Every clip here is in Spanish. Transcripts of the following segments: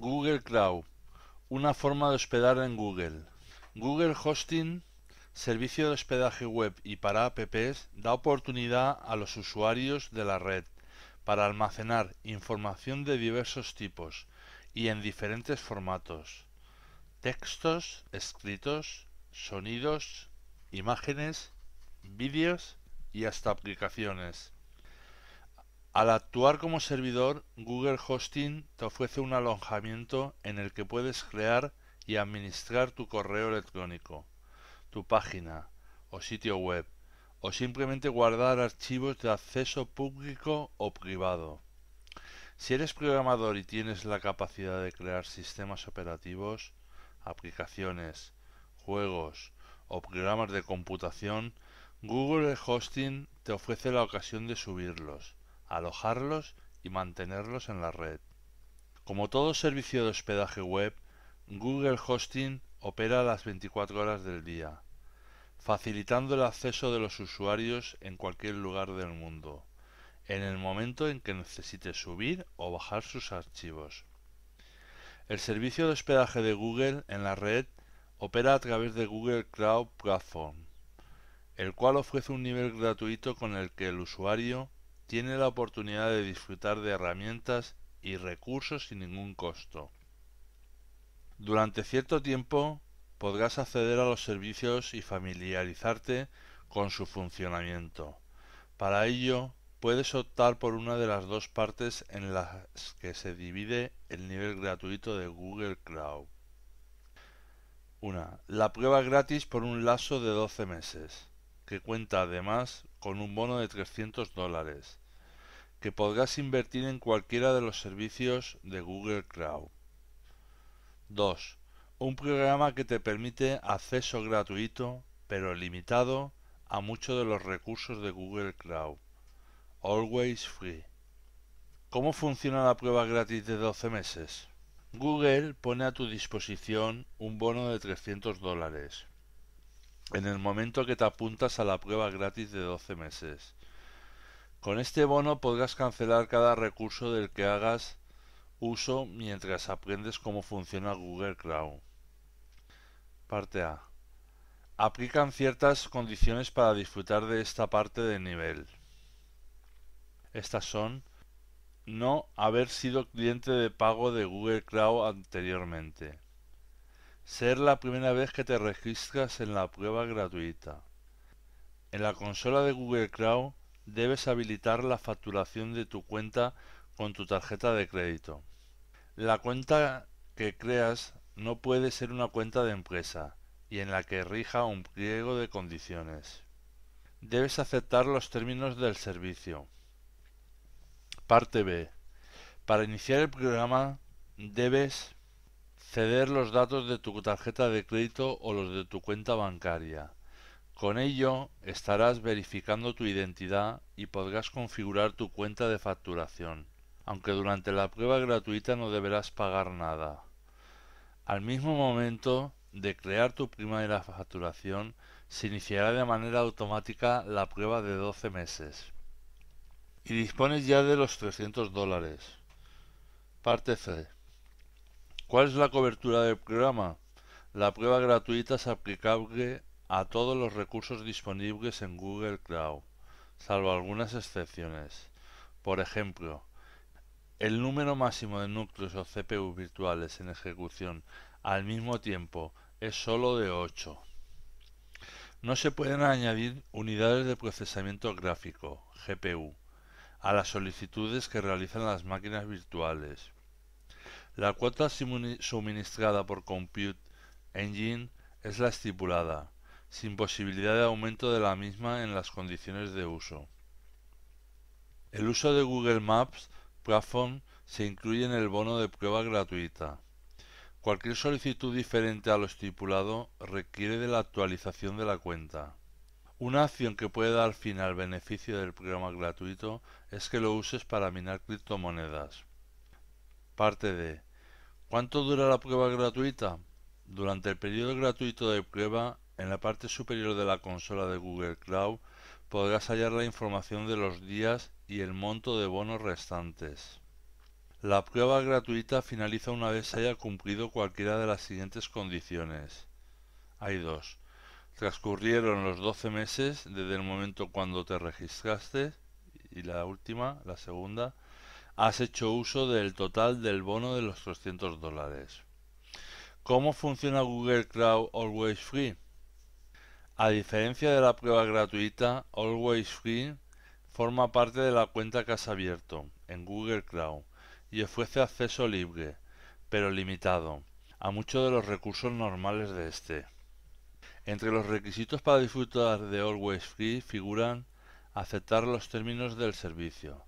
Google Cloud, una forma de hospedar en Google. Google Hosting, servicio de hospedaje web y para apps, da oportunidad a los usuarios de la red para almacenar información de diversos tipos y en diferentes formatos. Textos, escritos, sonidos, imágenes, vídeos y hasta aplicaciones. Al actuar como servidor, Google Hosting te ofrece un alojamiento en el que puedes crear y administrar tu correo electrónico, tu página o sitio web, o simplemente guardar archivos de acceso público o privado. Si eres programador y tienes la capacidad de crear sistemas operativos, aplicaciones, juegos o programas de computación, Google Hosting te ofrece la ocasión de subirlos alojarlos y mantenerlos en la red. Como todo servicio de hospedaje web, Google Hosting opera las 24 horas del día, facilitando el acceso de los usuarios en cualquier lugar del mundo, en el momento en que necesite subir o bajar sus archivos. El servicio de hospedaje de Google en la red opera a través de Google Cloud Platform, el cual ofrece un nivel gratuito con el que el usuario tiene la oportunidad de disfrutar de herramientas y recursos sin ningún costo. Durante cierto tiempo podrás acceder a los servicios y familiarizarte con su funcionamiento. Para ello, puedes optar por una de las dos partes en las que se divide el nivel gratuito de Google Cloud. 1. La prueba gratis por un lazo de 12 meses, que cuenta además con un bono de 300 dólares que podrás invertir en cualquiera de los servicios de Google Cloud. 2. Un programa que te permite acceso gratuito, pero limitado, a muchos de los recursos de Google Cloud. Always free. ¿Cómo funciona la prueba gratis de 12 meses? Google pone a tu disposición un bono de 300 dólares en el momento que te apuntas a la prueba gratis de 12 meses. Con este bono podrás cancelar cada recurso del que hagas uso mientras aprendes cómo funciona Google Cloud. Parte A. Aplican ciertas condiciones para disfrutar de esta parte del nivel. Estas son no haber sido cliente de pago de Google Cloud anteriormente ser la primera vez que te registras en la prueba gratuita. En la consola de Google Cloud debes habilitar la facturación de tu cuenta con tu tarjeta de crédito. La cuenta que creas no puede ser una cuenta de empresa y en la que rija un pliego de condiciones. Debes aceptar los términos del servicio. Parte B. Para iniciar el programa debes ceder los datos de tu tarjeta de crédito o los de tu cuenta bancaria. Con ello estarás verificando tu identidad y podrás configurar tu cuenta de facturación, aunque durante la prueba gratuita no deberás pagar nada. Al mismo momento de crear tu primera facturación, se iniciará de manera automática la prueba de 12 meses. Y dispones ya de los 300 dólares. Parte C. ¿Cuál es la cobertura del programa? La prueba gratuita es aplicable a todos los recursos disponibles en Google Cloud, salvo algunas excepciones. Por ejemplo, el número máximo de núcleos o CPU virtuales en ejecución al mismo tiempo es solo de 8. No se pueden añadir unidades de procesamiento gráfico, GPU, a las solicitudes que realizan las máquinas virtuales, la cuota suministrada por Compute Engine es la estipulada, sin posibilidad de aumento de la misma en las condiciones de uso. El uso de Google Maps Platform se incluye en el bono de prueba gratuita. Cualquier solicitud diferente a lo estipulado requiere de la actualización de la cuenta. Una acción que puede dar fin al beneficio del programa gratuito es que lo uses para minar criptomonedas. Parte de ¿Cuánto dura la prueba gratuita? Durante el periodo gratuito de prueba, en la parte superior de la consola de Google Cloud podrás hallar la información de los días y el monto de bonos restantes. La prueba gratuita finaliza una vez haya cumplido cualquiera de las siguientes condiciones. Hay dos. Transcurrieron los 12 meses desde el momento cuando te registraste y la última, la segunda, has hecho uso del total del bono de los 300 dólares. ¿Cómo funciona Google Cloud Always Free? A diferencia de la prueba gratuita, Always Free forma parte de la cuenta que has abierto en Google Cloud y ofrece acceso libre, pero limitado, a muchos de los recursos normales de este. Entre los requisitos para disfrutar de Always Free figuran aceptar los términos del servicio,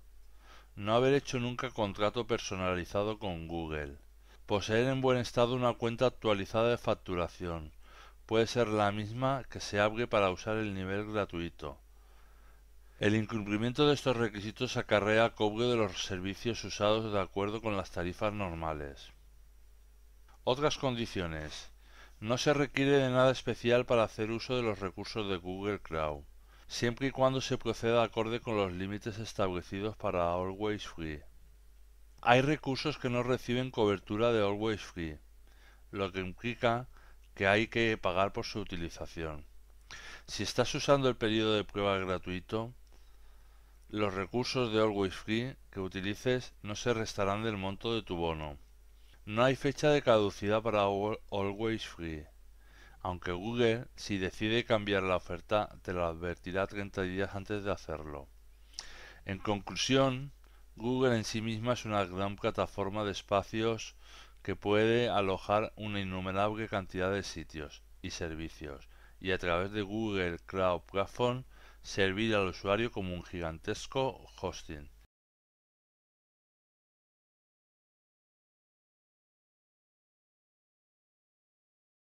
no haber hecho nunca contrato personalizado con Google. Poseer en buen estado una cuenta actualizada de facturación. Puede ser la misma que se abre para usar el nivel gratuito. El incumplimiento de estos requisitos acarrea cobro de los servicios usados de acuerdo con las tarifas normales. Otras condiciones. No se requiere de nada especial para hacer uso de los recursos de Google Cloud siempre y cuando se proceda acorde con los límites establecidos para Always Free. Hay recursos que no reciben cobertura de Always Free, lo que implica que hay que pagar por su utilización. Si estás usando el periodo de prueba gratuito, los recursos de Always Free que utilices no se restarán del monto de tu bono. No hay fecha de caducidad para Always Free aunque Google, si decide cambiar la oferta, te lo advertirá 30 días antes de hacerlo. En conclusión, Google en sí misma es una gran plataforma de espacios que puede alojar una innumerable cantidad de sitios y servicios, y a través de Google Cloud Platform servir al usuario como un gigantesco hosting.